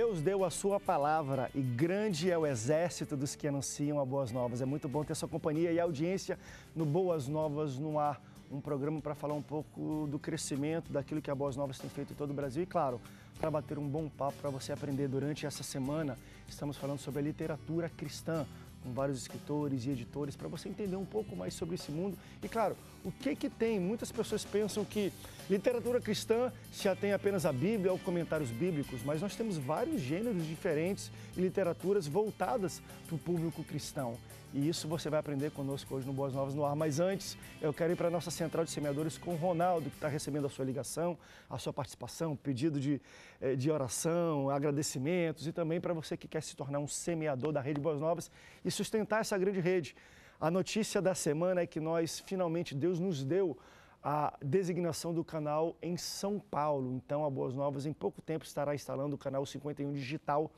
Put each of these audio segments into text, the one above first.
Deus deu a sua palavra e grande é o exército dos que anunciam a Boas Novas. É muito bom ter sua companhia e audiência no Boas Novas no Ar, um programa para falar um pouco do crescimento, daquilo que a Boas Novas tem feito em todo o Brasil e, claro, para bater um bom papo para você aprender durante essa semana. Estamos falando sobre a literatura cristã, com vários escritores e editores, para você entender um pouco mais sobre esse mundo e, claro, o que que tem? Muitas pessoas pensam que literatura cristã se atém apenas à Bíblia ou comentários bíblicos, mas nós temos vários gêneros diferentes e literaturas voltadas para o público cristão. E isso você vai aprender conosco hoje no Boas Novas no Ar. Mas antes, eu quero ir para a nossa central de semeadores com o Ronaldo, que está recebendo a sua ligação, a sua participação, pedido de, eh, de oração, agradecimentos e também para você que quer se tornar um semeador da Rede Boas Novas e sustentar essa grande rede. A notícia da semana é que nós, finalmente, Deus nos deu a designação do canal em São Paulo. Então, a Boas Novas, em pouco tempo, estará instalando o canal 51 Digital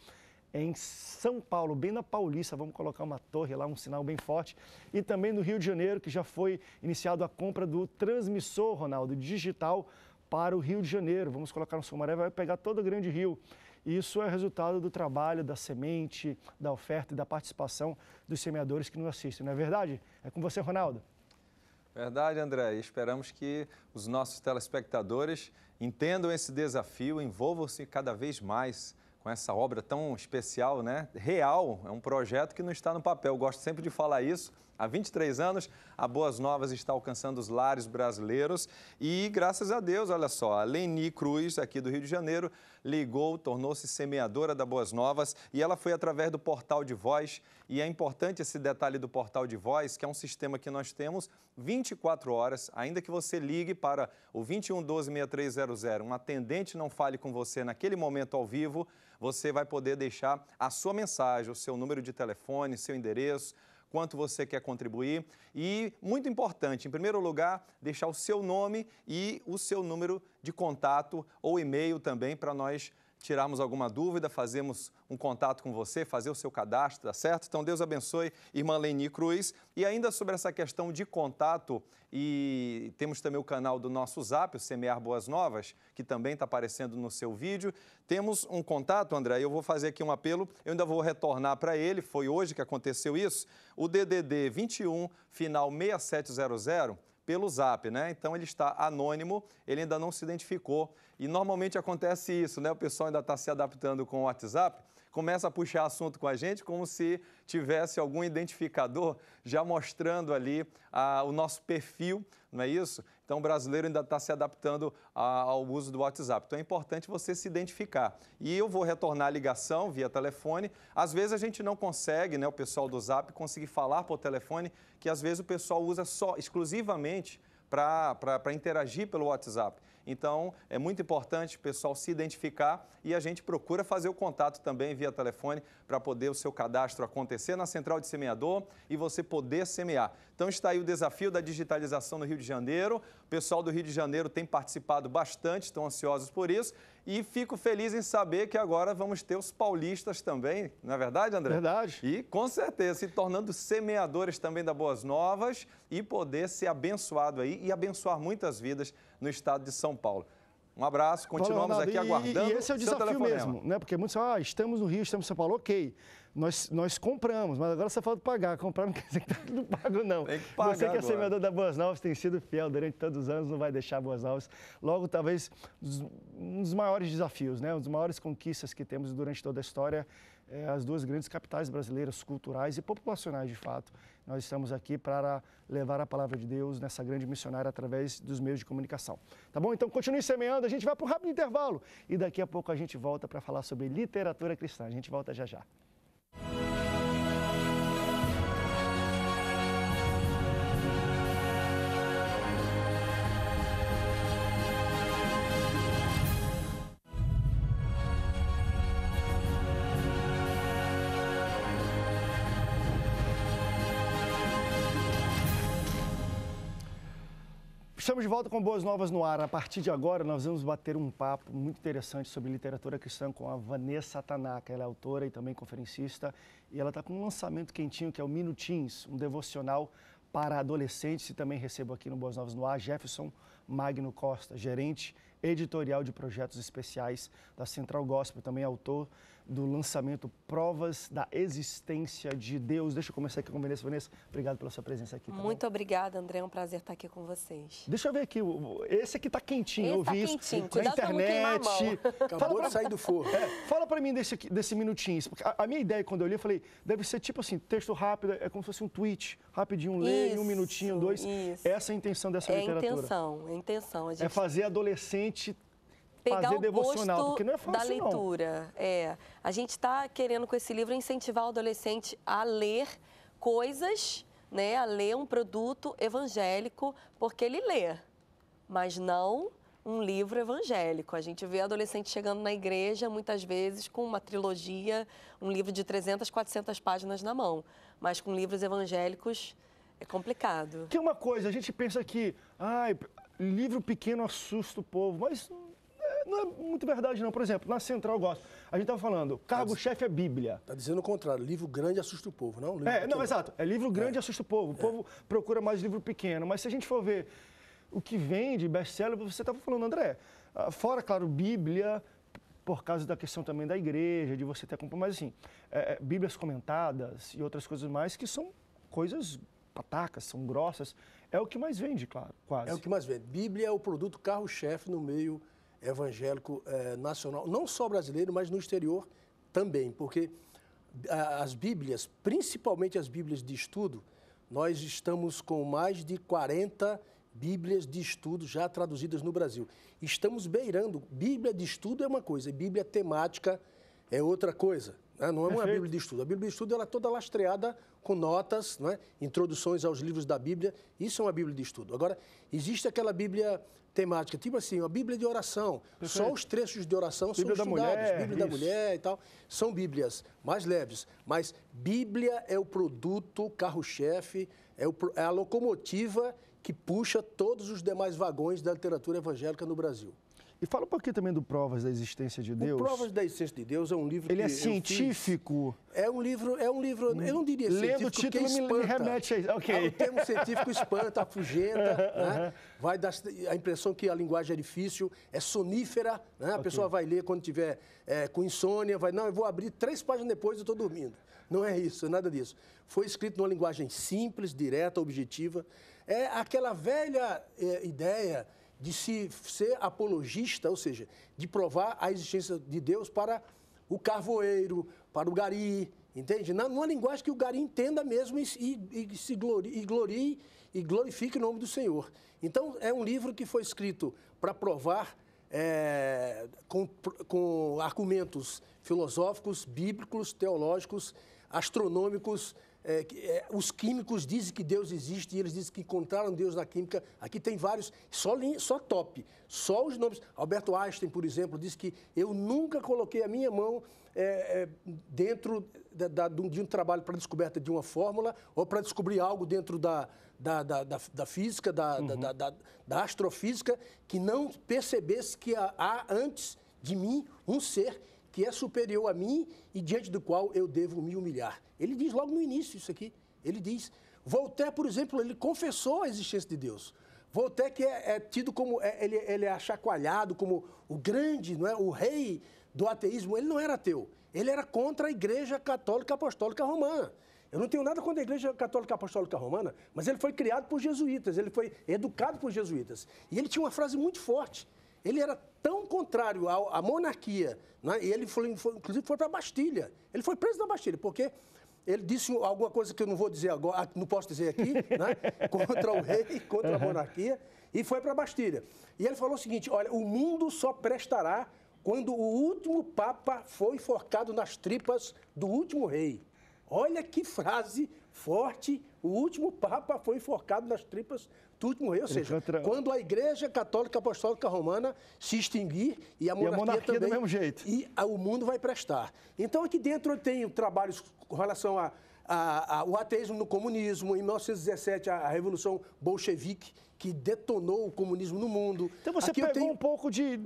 em São Paulo, bem na Paulista. Vamos colocar uma torre lá, um sinal bem forte. E também no Rio de Janeiro, que já foi iniciado a compra do transmissor, Ronaldo, digital para o Rio de Janeiro. Vamos colocar no Sumaré, vai pegar todo o Grande Rio. Isso é resultado do trabalho, da semente, da oferta e da participação dos semeadores que nos assistem, não é verdade? É com você, Ronaldo. Verdade, André. E esperamos que os nossos telespectadores entendam esse desafio, envolvam-se cada vez mais com essa obra tão especial, né? Real, é um projeto que não está no papel. Eu gosto sempre de falar isso, Há 23 anos, a Boas Novas está alcançando os lares brasileiros e, graças a Deus, olha só, a Leni Cruz, aqui do Rio de Janeiro, ligou, tornou-se semeadora da Boas Novas e ela foi através do portal de voz. E é importante esse detalhe do portal de voz, que é um sistema que nós temos 24 horas, ainda que você ligue para o 2112-6300, um atendente não fale com você naquele momento ao vivo, você vai poder deixar a sua mensagem, o seu número de telefone, seu endereço, quanto você quer contribuir. E, muito importante, em primeiro lugar, deixar o seu nome e o seu número de contato ou e-mail também para nós tirarmos alguma dúvida, fazemos um contato com você, fazer o seu cadastro, tá certo? Então, Deus abençoe, irmã Leni Cruz. E ainda sobre essa questão de contato, e temos também o canal do nosso Zap, o Semear Boas Novas, que também está aparecendo no seu vídeo. Temos um contato, André, eu vou fazer aqui um apelo, eu ainda vou retornar para ele, foi hoje que aconteceu isso, o DDD 21, final 6700, pelo Zap, né? Então ele está anônimo, ele ainda não se identificou. E normalmente acontece isso, né? O pessoal ainda está se adaptando com o WhatsApp, começa a puxar assunto com a gente como se tivesse algum identificador já mostrando ali ah, o nosso perfil, não é isso? Então, o brasileiro ainda está se adaptando ao uso do WhatsApp. Então, é importante você se identificar. E eu vou retornar a ligação via telefone. Às vezes, a gente não consegue, né, o pessoal do Zap, conseguir falar por telefone, que às vezes o pessoal usa só, exclusivamente, para interagir pelo WhatsApp. Então, é muito importante o pessoal se identificar e a gente procura fazer o contato também via telefone para poder o seu cadastro acontecer na central de semeador e você poder semear. Então, está aí o desafio da digitalização no Rio de Janeiro. O pessoal do Rio de Janeiro tem participado bastante, estão ansiosos por isso. E fico feliz em saber que agora vamos ter os paulistas também, não é verdade, André? Verdade. E com certeza, se tornando semeadores também da Boas Novas e poder ser abençoado aí e abençoar muitas vidas no estado de São Paulo. Um abraço, continuamos Valeu, aqui aguardando. E, e esse é o desafio telefonema. mesmo, né? Porque muitos falam, ah, estamos no Rio, estamos em São Paulo, ok. Nós, nós compramos, mas agora você fala de pagar. Comprar não quer dizer que tá tudo pago, não. Tem que pagar você que é semeador da Boas Novas, tem sido fiel durante todos os anos, não vai deixar Boas Novas. Logo, talvez, um dos maiores desafios, né? Um dos maiores conquistas que temos durante toda a história é, as duas grandes capitais brasileiras, culturais e populacionais de fato. Nós estamos aqui para levar a palavra de Deus nessa grande missionária através dos meios de comunicação. Tá bom? Então continue semeando, a gente vai para um rápido intervalo e daqui a pouco a gente volta para falar sobre literatura cristã. A gente volta já já. Estamos de volta com boas novas no ar. A partir de agora, nós vamos bater um papo muito interessante sobre literatura cristã com a Vanessa Tanaka. Ela é autora e também conferencista. E ela está com um lançamento quentinho que é o Minutins, um devocional para adolescentes. E também recebo aqui no Boas Novas no ar Jefferson Magno Costa, gerente editorial de projetos especiais da Central Gospel, também autor do lançamento Provas da Existência de Deus. Deixa eu começar aqui com Vanessa. Vanessa, obrigado pela sua presença aqui. Tá Muito bom? obrigada, André. É um prazer estar aqui com vocês. Deixa eu ver aqui. Esse aqui tá quentinho. Esse eu tá vi quentinho. isso Cuidado na internet. Acabou fala pra... de sair do forno. É, fala pra mim desse, desse minutinho. A, a, minha ideia, quando eu li, eu falei, deve ser tipo assim, texto rápido, é como se fosse um tweet. Rapidinho, leio, um minutinho, dois. Isso. Essa é a intenção dessa é literatura. É a intenção, é a intenção. A é gente... É fazer adolescente pegar fazer o devocional, porque não é fácil, da leitura. Não. É, a gente está querendo com esse livro incentivar o adolescente a ler coisas, né, a ler um produto evangélico, porque ele lê, mas não um livro evangélico. A gente vê adolescente chegando na igreja, muitas vezes, com uma trilogia, um livro de 300, 400 páginas na mão. Mas com livros evangélicos é complicado. Tem uma coisa, a gente pensa que, ai, livro pequeno assusta o povo, mas não é muito verdade, não. Por exemplo, na Central eu gosto. A gente estava falando, tá cargo-chefe é Bíblia. Está dizendo o contrário, livro grande assusta o povo, não? Livro é, não, exato. É livro é. grande é. assusta o povo. O é. povo procura mais livro pequeno. Mas se a gente for ver o que vende, best-seller, você estava falando, André, ah, fora, claro, Bíblia, por causa da questão também da igreja, de você ter acompanhado, mas assim, é, é, Bíblias comentadas e outras coisas mais que são coisas patacas, são grossas, é o que mais vende, claro, quase. É o que mais vende. Bíblia é o produto carro-chefe no meio evangélico eh, nacional, não só brasileiro, mas no exterior também, porque a, ah, as Bíblias, principalmente as Bíblias de estudo, nós estamos com mais de 40 Bíblias de estudo já traduzidas no Brasil. Estamos beirando. Bíblia de estudo é uma coisa, Bíblia temática é outra coisa. Né? Não é uma Bíblia de estudo. A Bíblia de estudo ela é toda lastreada com notas, né? introduções aos livros da Bíblia. Isso é uma Bíblia de estudo. Agora, existe aquela Bíblia temática, tipo assim, a Bíblia de oração. Perfeito. Só os trechos de oração Bíblia são estudados. Mulher, Bíblia isso. da mulher e tal. São Bíblias mais leves. Mas Bíblia é o produto carro-chefe, é, o, é a locomotiva que puxa todos os demais vagões da literatura evangélica no Brasil. E fala um pouquinho também do Provas da Existência de Deus. O Provas da Existência de Deus é um livro Ele que é científico. É um livro, é um livro, eu não diria Lendo científico, o título espanta. me remete a isso. Okay. Ah, o termo científico espanta, afugenta, né? vai dar a impressão que a linguagem é difícil, é sonífera, né? a okay. pessoa vai ler quando tiver é, com insônia, vai, não, eu vou abrir três páginas depois eu estou dormindo. Não é isso, nada disso. Foi escrito numa linguagem simples, direta, objetiva. É aquela velha é, ideia de se ser apologista, ou seja, de provar a existência de Deus para o carvoeiro, para o gari, entende? Na, numa linguagem que o gari entenda mesmo e, e, e se glorie, e glorie e glorifique o nome do Senhor. Então, é um livro que foi escrito para provar é, com, com argumentos filosóficos, bíblicos, teológicos, astronômicos, é, é, os químicos dizem que Deus existe e eles dizem que encontraram Deus na química. Aqui tem vários, só, só top, só os nomes. Alberto Einstein, por exemplo, disse que eu nunca coloquei a minha mão é, é dentro da, da, de um trabalho para descoberta de uma fórmula ou para descobrir algo dentro da, da, da, da física, da, uhum. da, astrofísica, que não percebesse que há, há antes de mim um ser que é superior a mim e diante do qual eu devo me humilhar. Ele diz logo no início isso aqui. Ele diz. Voltaire, por exemplo, ele confessou a existência de Deus. Voltaire que é, é tido como é, ele, ele é achacoalhado como o grande, não é, o rei do ateísmo. Ele não era ateu. Ele era contra a Igreja Católica Apostólica Romana. Eu não tenho nada contra a Igreja Católica Apostólica Romana, mas ele foi criado por jesuítas, ele foi educado por jesuítas. E ele tinha uma frase muito forte. Ele era tão contrário à, monarquia, né? e ele foi, inclusive foi para a Bastilha. Ele foi preso na Bastilha, porque ele disse alguma coisa que eu não vou dizer agora, ah, não posso dizer aqui, né? contra o rei, contra a monarquia, e foi para a Bastilha. E ele falou o seguinte: olha, o mundo só prestará quando o último Papa foi enforcado nas tripas do último rei. Olha que frase forte! O último Papa foi enforcado nas tripas tudo morreu, ou seja, quando a Igreja Católica Apostólica Romana se extinguir e a monarquia, e a monarquia também, do mesmo jeito. E a, o mundo vai prestar. Então, aqui dentro eu tenho trabalhos com relação a, a, a, o ateísmo no comunismo, em 1917 a, a, Revolução Bolchevique, que detonou o comunismo no mundo. Então você Aqui pegou tenho... um pouco de...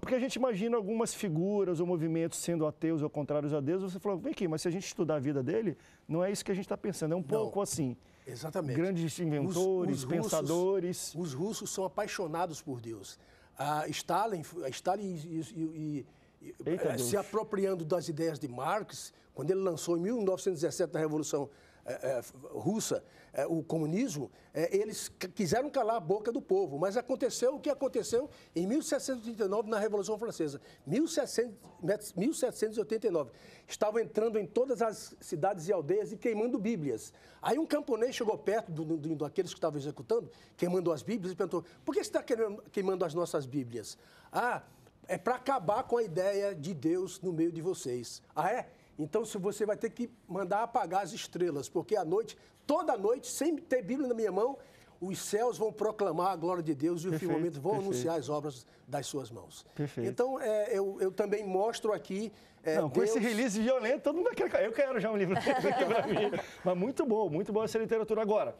Porque a gente imagina algumas figuras ou movimentos sendo ateus ou contrários a Deus, você falou, vem aqui, mas se a gente estudar a vida dele, não é isso que a gente está pensando, é um não. pouco assim. Exatamente. Grandes inventores, os, os pensadores. Russos, os russos são apaixonados por Deus. A Stalin, a Stalin e, e, e, eh, se apropriando das ideias de Marx, quando ele lançou em 1917 a Revolução é, é, russa, é, o comunismo, eles quiseram calar a boca do povo, mas aconteceu o que aconteceu em 1789 na Revolução Francesa. 1789. Estavam entrando em todas as cidades e aldeias e queimando Bíblias. Aí um camponês chegou perto do, do, daqueles que estavam executando, queimando as Bíblias, e perguntou: por que você está queimando as nossas Bíblias? Ah, é para acabar com a ideia de Deus no meio de vocês. Ah, é? Então você vai ter que mandar apagar as estrelas, porque à noite, toda noite, sem ter Bíblia na minha mão, os céus vão proclamar a glória de Deus e o firmamento vão perfeito. anunciar as obras das suas mãos. Perfeito. Então, é, eu, eu, também mostro aqui. É, Não, Deus... com esse release violento, todo mundo vai querer. Eu quero já um livro para mim. Mas muito bom, muito boa essa literatura. Agora,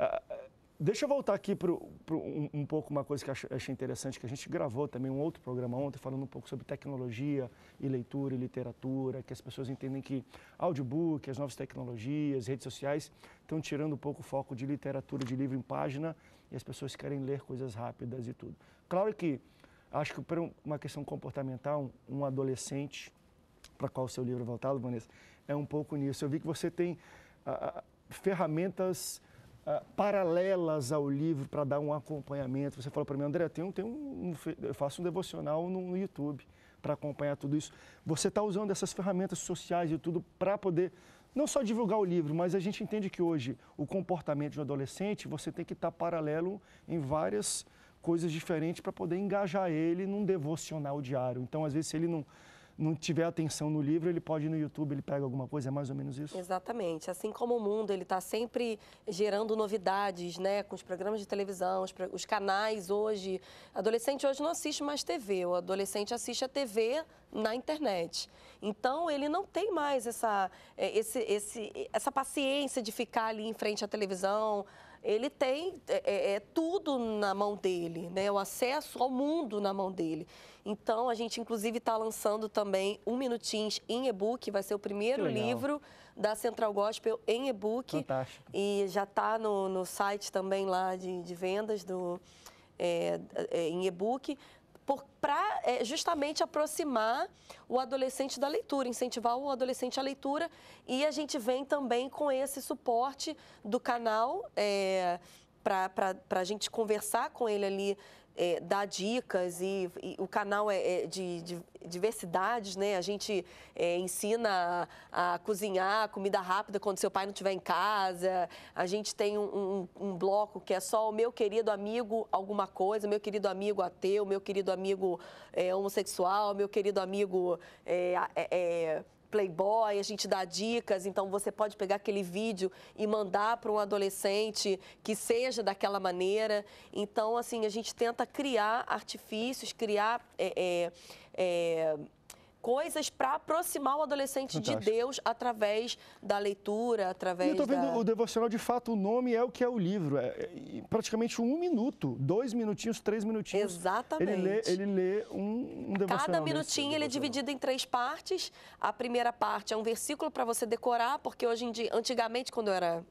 ah, Deixa eu voltar aqui para um, um, pouco uma coisa que eu achei interessante, que a gente gravou também um outro programa ontem, falando um pouco sobre tecnologia e leitura e literatura, que as pessoas entendem que audiobook, as novas tecnologias, redes sociais estão tirando um pouco o foco de literatura, de livro em página, e as pessoas querem ler coisas rápidas e tudo. Claro que acho que para uma questão comportamental, um adolescente, para qual o seu livro é voltado, Vanessa, é um pouco nisso. Eu vi que você tem ferramentas uh, paralelas ao livro para dar um acompanhamento. Você falou para mim, André, tem um, tem um, eu faço um devocional no, no YouTube para acompanhar tudo isso. Você está usando essas ferramentas sociais e tudo para poder não só divulgar o livro, mas a gente entende que hoje o comportamento de um adolescente você tem que estar tá paralelo em várias coisas diferentes para poder engajar ele num devocional diário. Então, às vezes, se ele não não tiver atenção no livro, ele pode ir no YouTube, ele pega alguma coisa, é mais ou menos isso? Exatamente. Assim como o mundo, ele está sempre gerando novidades, né? Com os programas de televisão, os, os canais hoje. Adolescente hoje não assiste mais TV, o adolescente assiste a TV na internet. Então, ele não tem mais essa, é, esse, esse, essa paciência de ficar ali em frente à televisão, ele tem é, é, é, tudo na mão dele, né? o acesso ao mundo na mão dele. Então, a gente, inclusive, está lançando também um Minutins em e-book, vai ser o primeiro livro da Central Gospel em e-book. Fantástico. E já está no, no site também lá de, de vendas do, é, é em e-book para é, justamente aproximar o adolescente da leitura, incentivar o adolescente à leitura. E a gente vem também com esse suporte do canal. É, para a gente conversar com ele ali é, dá dicas e, e, o canal é, é de, de, diversidades, né? A gente é, ensina a, a, cozinhar comida rápida quando seu pai não estiver em casa. A gente tem um, um, um, bloco que é só o meu querido amigo alguma coisa, meu querido amigo ateu, meu querido amigo é, homossexual, meu querido amigo é, é, Playboy, a gente dá dicas, então você pode pegar aquele vídeo e mandar para um adolescente que seja daquela maneira. Então, assim, a gente tenta criar artifícios, criar é, é, é, coisas para aproximar o adolescente Fantástico. de Deus através da leitura, através. E eu tô vendo da... o devocional, de fato, o nome é o que é o livro. É, é praticamente um minuto, dois minutinhos, três minutinhos. Exatamente. Ele lê, ele lê um, um devocional. Cada minutinho ele é dividido em três partes. A primeira parte é um versículo para você decorar, porque hoje em dia, antigamente, quando eu era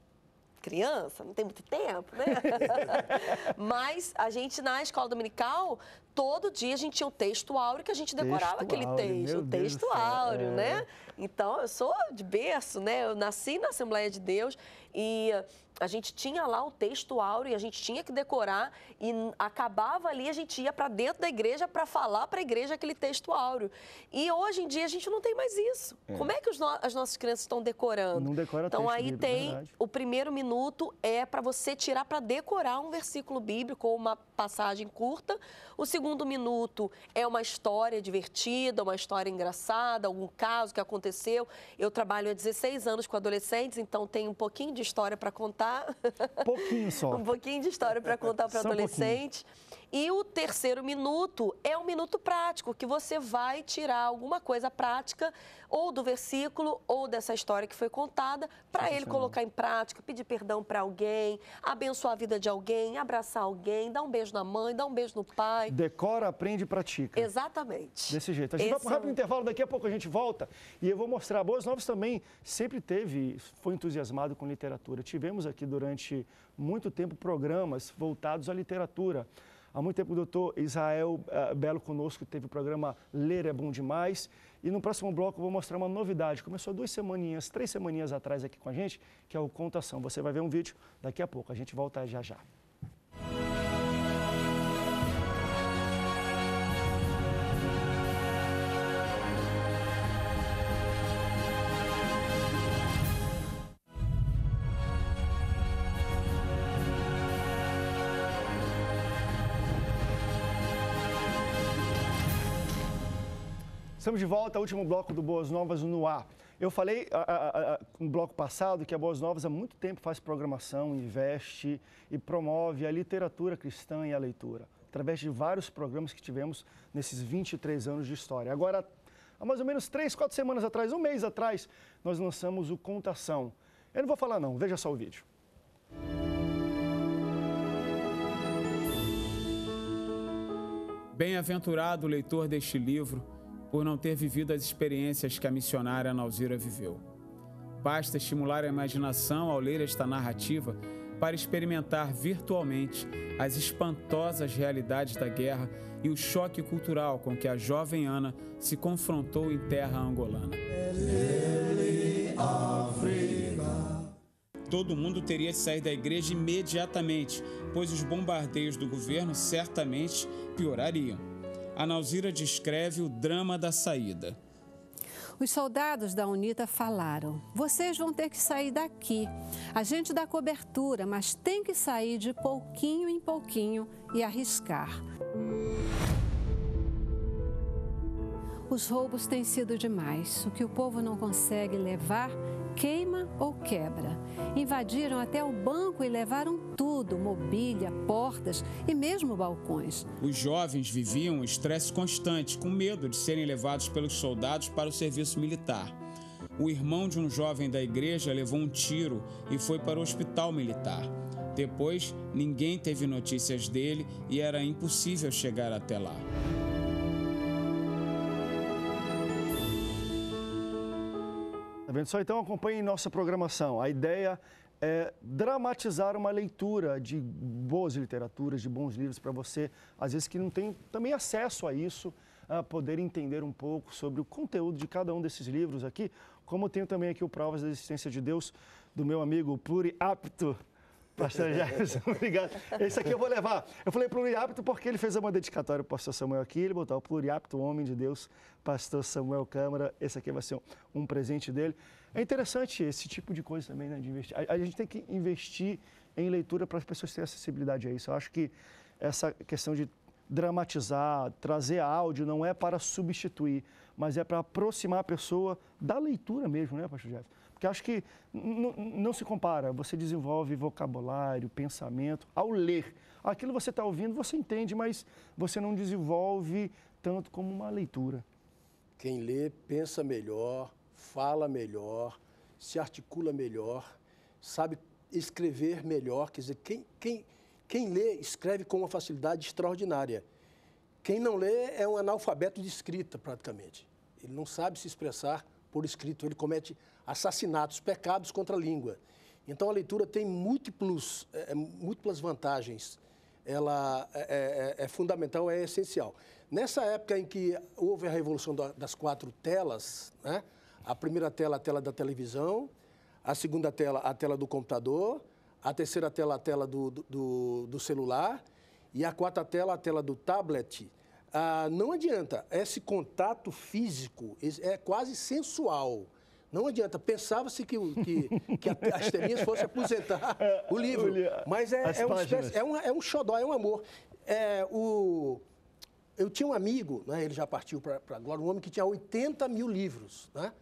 criança, não tem muito tempo, né? Mas a gente, na escola dominical, todo dia a gente tinha o texto áureo que a gente decorava texto aquele áureo, texto, o texto áureo, é. né? É. Então, eu sou de berço, né? Eu nasci na Assembleia de Deus e eh, a gente tinha lá o texto áureo e a gente tinha que decorar e acabava ali, a gente ia para dentro da igreja para falar para a igreja aquele texto áureo. E hoje em dia a gente não tem mais isso. É. Como é que no as nossas crianças estão decorando? Não decora Então aí bíblico, tem verdade. o primeiro minuto é para você tirar para decorar um versículo bíblico ou uma passagem curta. O segundo minuto é uma história divertida, uma história engraçada, algum caso que aconteceu aconteceu. Eu trabalho há 16 anos com adolescentes, então tenho um pouquinho de história para contar. Pouquinho só. um pouquinho de história para contar para adolescente. Um e o terceiro minuto é um minuto prático, que você vai tirar alguma coisa prática ou do versículo ou dessa história que foi contada para ele colocar em prática, pedir perdão para alguém, abençoar a vida de alguém, abraçar alguém, dar um beijo na mãe, dar um beijo no pai. Decora, aprende e pratica. Exatamente. Desse jeito. A gente Esse... vai para um rápido intervalo, daqui a pouco a gente volta e eu vou mostrar. Boas Novas também sempre teve, foi entusiasmado com literatura. Tivemos aqui durante muito tempo programas voltados à literatura. Há muito tempo o doutor Israel eh, Belo conosco teve o programa Ler é Bom Demais. E no próximo bloco eu vou mostrar uma novidade. Começou duas semaninhas, três semaninhas atrás aqui com a gente, que é o Contação. Você vai ver um vídeo daqui a pouco. A gente volta já já. Estamos de volta ao último bloco do Boas Novas no ar. Eu falei a, no bloco passado que a Boas Novas há muito tempo faz programação, investe e promove a literatura cristã e a leitura, através de vários programas que tivemos nesses 23 anos de história. Agora, há mais ou menos 3, 4 semanas atrás, um mês atrás, nós lançamos o Contação. Eu não vou falar não, veja só o vídeo. Bem-aventurado o leitor deste livro por não ter vivido as experiências que a missionária Nalzira viveu. Basta estimular a imaginação ao ler esta narrativa para experimentar virtualmente as espantosas realidades da guerra e o choque cultural com que a jovem Ana se confrontou em terra angolana. Todo mundo teria de sair da igreja imediatamente, pois os bombardeios do governo certamente piorariam a Nalzira descreve o drama da saída. Os soldados da UNITA falaram: vocês vão ter que sair daqui. A gente dá cobertura, mas tem que sair de pouquinho em pouquinho e arriscar. Os roubos têm sido demais. O que o povo não consegue levar queima ou quebra. Invadiram até o banco e levaram tudo: mobília, portas e mesmo balcões. Os jovens viviam um estresse constante, com medo de serem levados pelos soldados para o serviço militar. O irmão de um jovem da igreja levou um tiro e foi para o hospital militar. Depois, ninguém teve notícias dele e era impossível chegar até lá. vendo só? Então acompanhe nossa programação. A ideia é dramatizar uma leitura de boas literaturas, de bons livros para você, às vezes que não tem também acesso a isso, a poder entender um pouco sobre o conteúdo de cada um desses livros aqui, como tenho também aqui o Provas da Existência de Deus, do meu amigo apto Pastor Jairson, obrigado. Esse aqui eu vou levar. Eu falei pluriapto porque ele fez uma dedicatória para o pastor Samuel aqui, ele botou o pluriapto homem de Deus, pastor Samuel Câmara. Esse aqui vai ser um, um presente dele. É interessante esse tipo de coisa também, né? De investir. A, a gente tem que investir em leitura para as pessoas terem acessibilidade a isso. Eu acho que essa questão de dramatizar, trazer áudio, não é para substituir, mas é para aproximar a pessoa da leitura mesmo, né, Pastor Jefferson? que acho que não se compara. Você desenvolve vocabulário, pensamento ao ler. Aquilo você está ouvindo, você entende, mas você não desenvolve tanto como uma leitura. Quem lê pensa melhor, fala melhor, se articula melhor, sabe escrever melhor. Quer dizer, quem, quem, quem lê escreve com uma facilidade extraordinária. Quem não lê é um analfabeto de escrita, praticamente. Ele não sabe se expressar por escrito, ele comete assassinatos, pecados contra a língua. Então a leitura tem múltiplos, é, é múltiplas vantagens. Ela é, é, é, é, fundamental, é essencial. Nessa época em que houve a revolução das quatro telas, né? a primeira tela, a tela da televisão, a segunda tela, a tela do computador, a terceira tela, a tela do, do, do celular e a quarta tela, a tela do tablet. Ah, não adianta, esse contato físico é, é quase sensual. Não adianta. Pensava-se que, que, que as telinhas fossem aposentar é, o livro. Mas é, é, uma espécie, é, um, é um xodó, é um amor. É, o, eu tinha um amigo, né, ele já partiu para agora, um homem que tinha 80 mil livros. Né?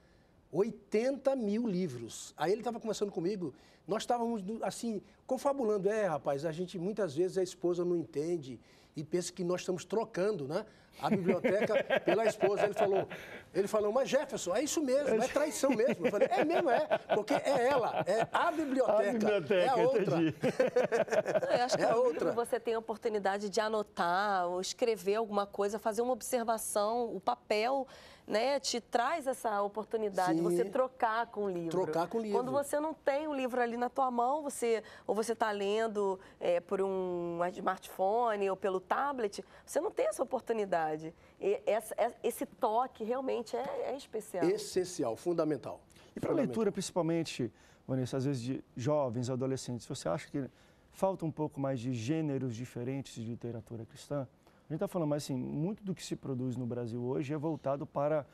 80 mil livros. Aí ele estava conversando comigo, nós estávamos assim, confabulando. É, rapaz, a gente muitas vezes a esposa não entende e pensa que nós estamos trocando né, a biblioteca pela esposa. Ele falou, ele falou, mas Jefferson, é isso mesmo, é traição mesmo. Eu falei, é mesmo, é, porque é ela, é a biblioteca, a biblioteca é a outra. eu acho é que é outra. você tem a oportunidade de anotar ou escrever alguma coisa, fazer uma observação, o papel né, te traz essa oportunidade, Sim. você trocar com o livro. Trocar com o livro. Quando você não tem o livro ali na tua mão, você ou você está lendo é, por um smartphone ou pelo tablet, você não tem essa oportunidade. E, essa, é, esse toque realmente é, é especial. Essencial, fundamental. E para leitura, principalmente, Vanessa, às vezes de jovens, adolescentes, você acha que falta um pouco mais de gêneros diferentes de literatura cristã? A gente está falando, mas assim, muito do que se produz no Brasil hoje é voltado para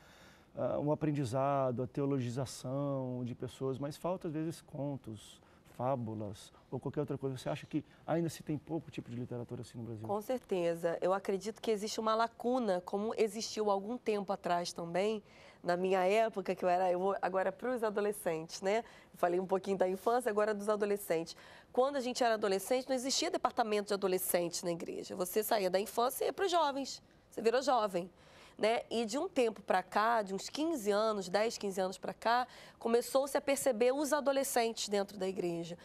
uh, um aprendizado, a teologização de pessoas, mas falta às vezes contos, fábulas ou qualquer outra coisa. Você acha que ainda se tem pouco tipo de literatura assim no Brasil? Com certeza. Eu acredito que existe uma lacuna, como existiu algum tempo atrás também, na minha época, que eu era, eu vou agora é para os adolescentes, né? falei um pouquinho da infância, agora é dos adolescentes. Quando a gente era adolescente, não existia departamento de adolescentes na igreja. Você saía da infância e ia para os jovens. Você virou jovem. Né? E de um tempo para cá, de uns 15 anos, 10, 15 anos para cá, começou-se a perceber os adolescentes dentro da igreja.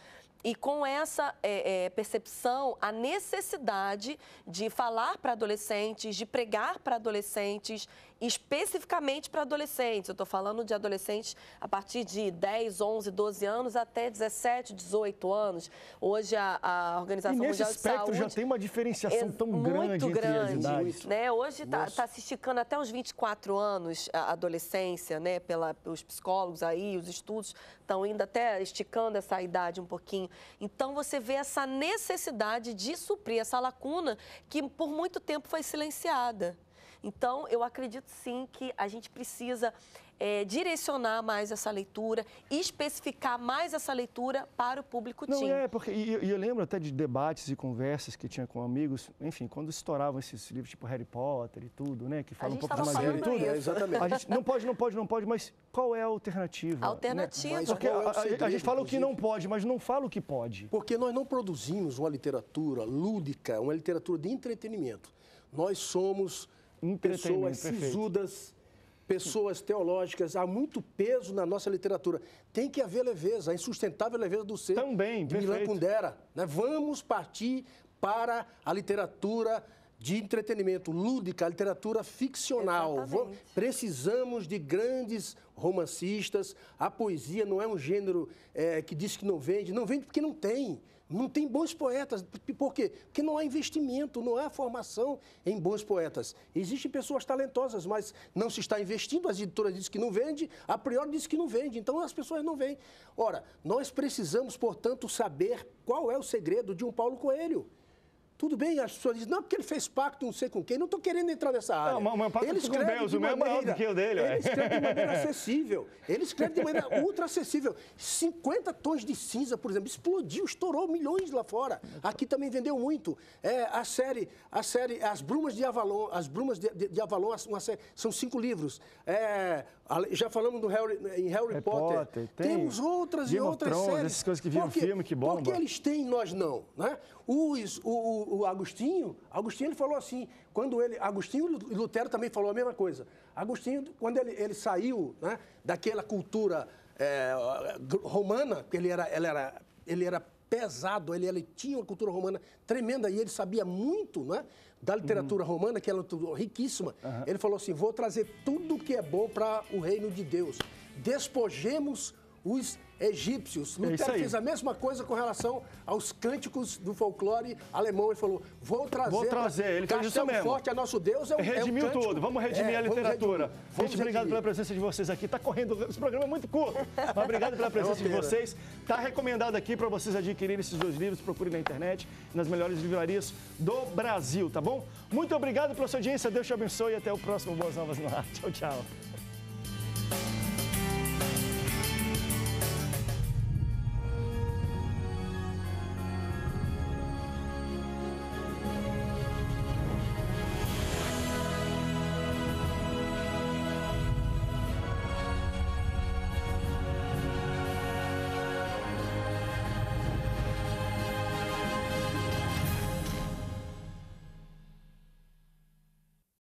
E com essa é, é, percepção, a necessidade de falar para adolescentes, de pregar para adolescentes, especificamente para adolescentes. Eu estou falando de adolescentes a partir de 10, 11, 12 anos até 17, 18 anos. Hoje a, a Organização e Mundial de Saúde... já tem uma diferenciação é tão muito grande, grande muito. Né? Hoje está tá se esticando até os 24 anos a adolescência, né? Pela, pelos psicólogos aí, os estudos estão indo até esticando essa idade um pouquinho. Então você vê essa necessidade de suprir essa lacuna que por muito tempo foi silenciada. Então, eu acredito sim que a gente precisa é, direcionar mais essa leitura, especificar mais essa leitura para o público Não, teen. É, porque e, eu, eu lembro até de debates e conversas que tinha com amigos, enfim, quando estouravam esses livros tipo Harry Potter e tudo, né, que falam um pouco mais de tudo. É, exatamente. A gente não pode, não pode, não pode, mas qual é a alternativa? Né? Alternativa. Né? Porque é a, segredo, a, gente fala o que não pode, mas não fala o que pode. Porque nós não produzimos uma literatura lúdica, uma literatura de entretenimento. Nós somos pessoas sisudas, pessoas teológicas. Há muito peso na nossa literatura. Tem que haver leveza, a insustentável leveza do ser. Também, de Milan Kundera. Né? Vamos partir para a literatura de entretenimento lúdica, literatura ficcional. Exatamente. Precisamos de grandes romancistas. A poesia não é um gênero é, que diz que não vende. Não vende porque não tem. Não tem bons poetas. Por quê? Porque não há investimento, não há formação em bons poetas. Existem pessoas talentosas, mas não se está investindo. As editoras dizem que não vende, a priori dizem que não vende, então as pessoas não vêm. Ora, nós precisamos, portanto, saber qual é o segredo de um Paulo Coelho. Tudo bem, as pessoas dizem, não, porque ele fez pacto não sei com quem, não estou querendo entrar nessa área. Não, mas, o pacto ele escreve de maneira, o meu é maior do que o dele. Ele escreve de maneira acessível, ele escreve de maneira ultra acessível. 50 tons de cinza, por exemplo, explodiu, estourou milhões lá fora. Aqui também vendeu muito. É, a série, a série As Brumas de Avalon, As Brumas de, de, de Avalon, série, são cinco livros. É, já falamos do Harry, em Harry Potter. Potter. Tem Temos outras Game e outras Thrones, séries. Essas coisas que viram porque, filme, que bom. Porque eles têm, nós não. Né? Os, o, o, Agostinho, Agostinho ele falou assim, quando ele, Agostinho e Lutero também falou a mesma coisa. Agostinho, quando ele, ele saiu né, daquela cultura é, romana, porque ele era, ele, era, ele era pesado, ele, ele tinha uma cultura romana tremenda e ele sabia muito né, da literatura uhum. romana, que era riquíssima. Uhum. Ele falou assim: vou trazer tudo que é bom para o reino de Deus. Despojemos os egípcios. É Lutero é fez a mesma coisa com relação aos cânticos do folclore alemão. Ele falou: vou trazer. Vou trazer, ele fez isso mesmo. forte é nosso Deus. É um, Redimiu é um tudo, vamos redimir é, a literatura. Muito Gente, obrigado pela presença de vocês aqui. Está correndo, esse programa é muito curto, mas obrigado pela presença de vocês. Está recomendado aqui para vocês adquirirem esses dois livros, procurem na internet, nas melhores livrarias do Brasil, tá bom? Muito obrigado pela sua audiência, Deus te abençoe e até o próximo Boas Novas no Ar. Tchau, tchau.